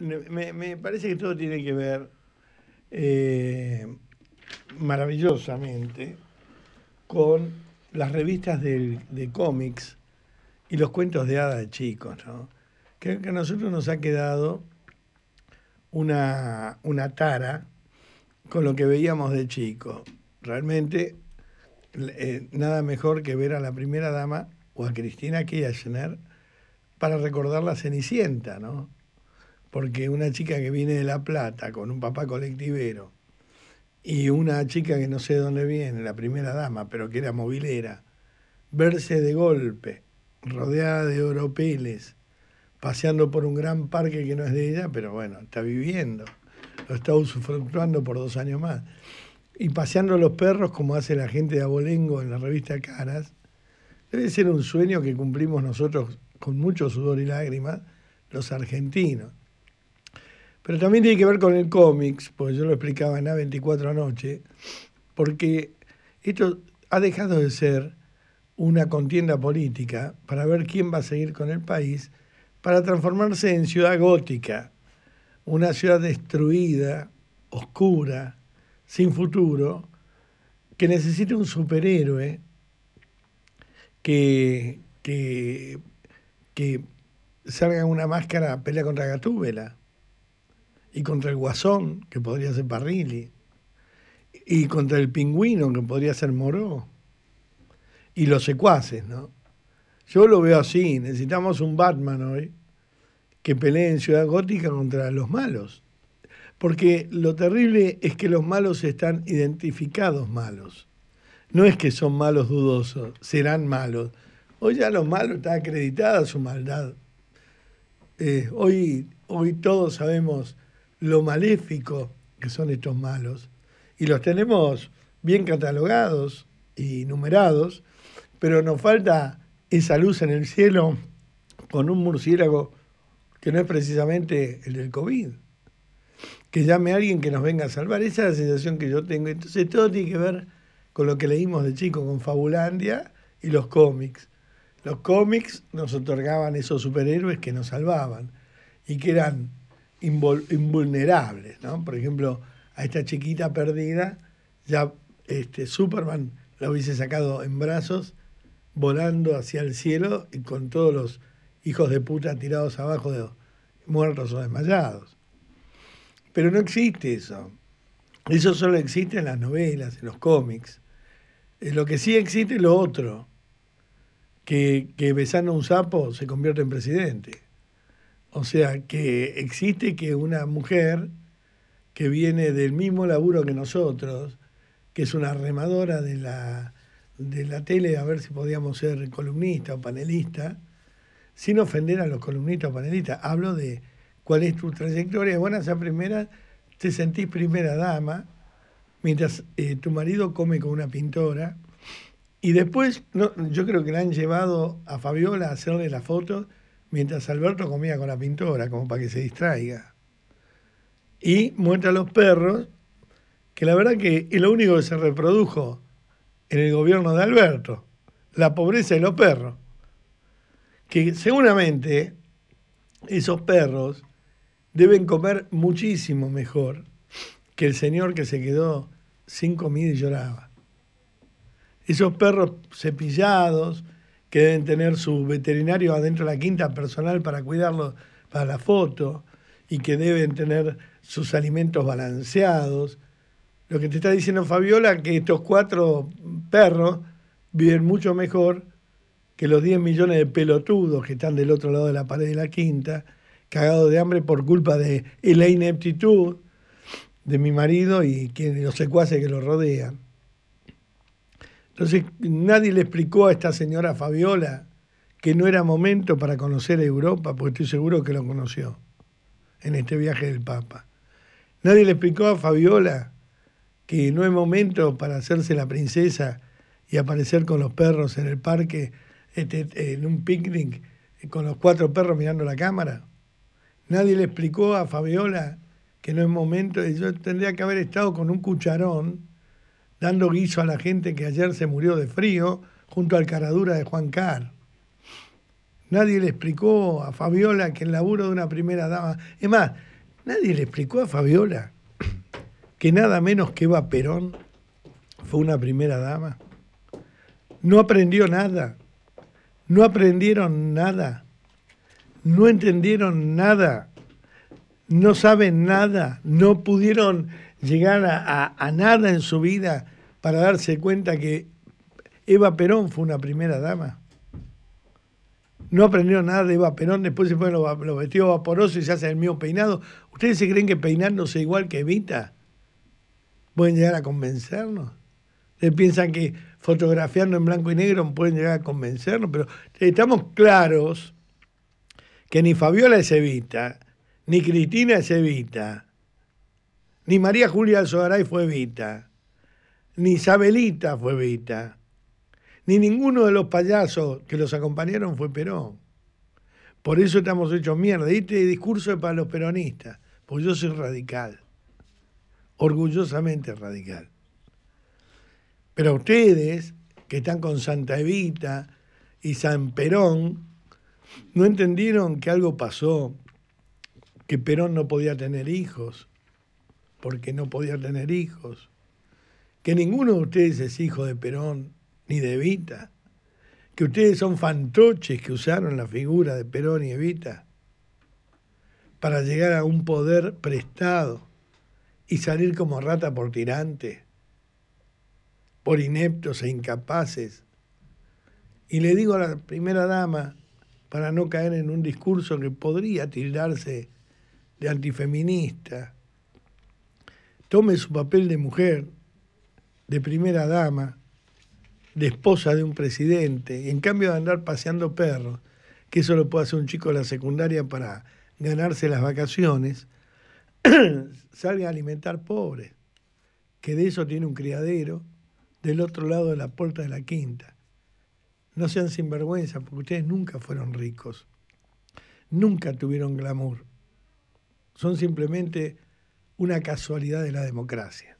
Me, parece que todo tiene que ver eh, maravillosamente con las revistas de cómics y los cuentos de hadas de chicos, ¿no? Creo que a nosotros nos ha quedado una, tara con lo que veíamos de chico. Realmente, eh, nada mejor que ver a la primera dama o a Cristina Kirchner para recordar la Cenicienta, ¿no? porque una chica que viene de La Plata con un papá colectivero y una chica que no sé dónde viene, la primera dama, pero que era movilera, verse de golpe, rodeada de oropeles, paseando por un gran parque que no es de ella, pero bueno, está viviendo, lo está usufructuando por dos años más. Y paseando los perros como hace la gente de Abolengo en la revista Caras, debe ser un sueño que cumplimos nosotros con mucho sudor y lágrimas, los argentinos. Pero también tiene que ver con el cómics, porque yo lo explicaba en A24 anoche, porque esto ha dejado de ser una contienda política para ver quién va a seguir con el país, para transformarse en ciudad gótica, una ciudad destruida, oscura, sin futuro, que necesita un superhéroe que, que, que salga una máscara, pelea contra Gatúbela y contra el Guasón, que podría ser Parrilli, y contra el Pingüino, que podría ser Moró, y los secuaces, ¿no? Yo lo veo así, necesitamos un Batman hoy que pelee en Ciudad Gótica contra los malos. Porque lo terrible es que los malos están identificados malos. No es que son malos dudosos, serán malos. Hoy ya los malos está acreditada su maldad. Eh, hoy, hoy todos sabemos lo maléfico que son estos malos. Y los tenemos bien catalogados y numerados, pero nos falta esa luz en el cielo con un murciélago que no es precisamente el del COVID. Que llame a alguien que nos venga a salvar. Esa es la sensación que yo tengo. Entonces todo tiene que ver con lo que leímos de chico, con Fabulandia y los cómics. Los cómics nos otorgaban esos superhéroes que nos salvaban y que eran invulnerables, ¿no? Por ejemplo, a esta chiquita perdida, ya este, Superman la hubiese sacado en brazos, volando hacia el cielo y con todos los hijos de puta tirados abajo, de, muertos o desmayados. Pero no existe eso. Eso solo existe en las novelas, en los cómics. Eh, lo que sí existe es lo otro, que, que besando a un sapo se convierte en presidente. O sea, que existe que una mujer que viene del mismo laburo que nosotros, que es una remadora de la, de la tele, a ver si podíamos ser columnista o panelista, sin ofender a los columnistas o panelistas, hablo de cuál es tu trayectoria. Bueno, buenas a primera te sentís primera dama, mientras eh, tu marido come con una pintora. Y después, no, yo creo que le han llevado a Fabiola a hacerle la foto mientras Alberto comía con la pintora, como para que se distraiga. Y muestra a los perros, que la verdad que es lo único que se reprodujo en el gobierno de Alberto, la pobreza de los perros. Que seguramente esos perros deben comer muchísimo mejor que el señor que se quedó sin comida y lloraba. Esos perros cepillados, que deben tener su veterinario adentro de la quinta personal para cuidarlo para la foto y que deben tener sus alimentos balanceados. Lo que te está diciendo Fabiola, que estos cuatro perros viven mucho mejor que los 10 millones de pelotudos que están del otro lado de la pared de la quinta, cagados de hambre por culpa de la ineptitud de mi marido y que los secuaces que lo rodean. Entonces nadie le explicó a esta señora Fabiola que no era momento para conocer Europa, porque estoy seguro que lo conoció en este viaje del Papa. Nadie le explicó a Fabiola que no es momento para hacerse la princesa y aparecer con los perros en el parque, este, en un picnic, con los cuatro perros mirando la cámara. Nadie le explicó a Fabiola que no es momento, yo tendría que haber estado con un cucharón dando guiso a la gente que ayer se murió de frío junto al caradura de Juan Car. Nadie le explicó a Fabiola que el laburo de una primera dama. Es más, nadie le explicó a Fabiola que nada menos que Eva Perón fue una primera dama. No aprendió nada. No aprendieron nada. No entendieron nada. No saben nada. No pudieron llegar a, nada en su vida para darse cuenta que Eva Perón fue una primera dama. No aprendió nada de Eva Perón, después se fue los, los vestidos vaporosos y se hace el mío peinado. ¿Ustedes se creen que peinándose igual que Evita pueden llegar a convencernos? ¿Ustedes piensan que fotografiando en blanco y negro pueden llegar a convencernos? Pero estamos claros que ni Fabiola es Evita, ni Cristina es Evita, ni María Julia Sodaray fue Evita, ni Isabelita fue Evita, ni ninguno de los payasos que los acompañaron fue Perón. Por eso estamos hechos mierda. este discurso es para los peronistas, porque yo soy radical, orgullosamente radical. Pero ustedes, que están con Santa Evita y San Perón, no entendieron que algo pasó, que Perón no podía tener hijos, porque no podía tener hijos, que ninguno de ustedes es hijo de Perón ni de Evita, que ustedes son fantoches que usaron la figura de Perón y Evita para llegar a un poder prestado y salir como rata por tirante, por ineptos e incapaces. Y le digo a la primera dama, para no caer en un discurso que podría tirarse de antifeminista, tome su papel de mujer, de primera dama, de esposa de un presidente, en cambio de andar paseando perros, que eso lo puede hacer un chico de la secundaria para ganarse las vacaciones, salga a alimentar pobres, que de eso tiene un criadero del otro lado de la puerta de la quinta. No sean sinvergüenza, porque ustedes nunca fueron ricos, nunca tuvieron glamour. Son simplemente una casualidad de la democracia.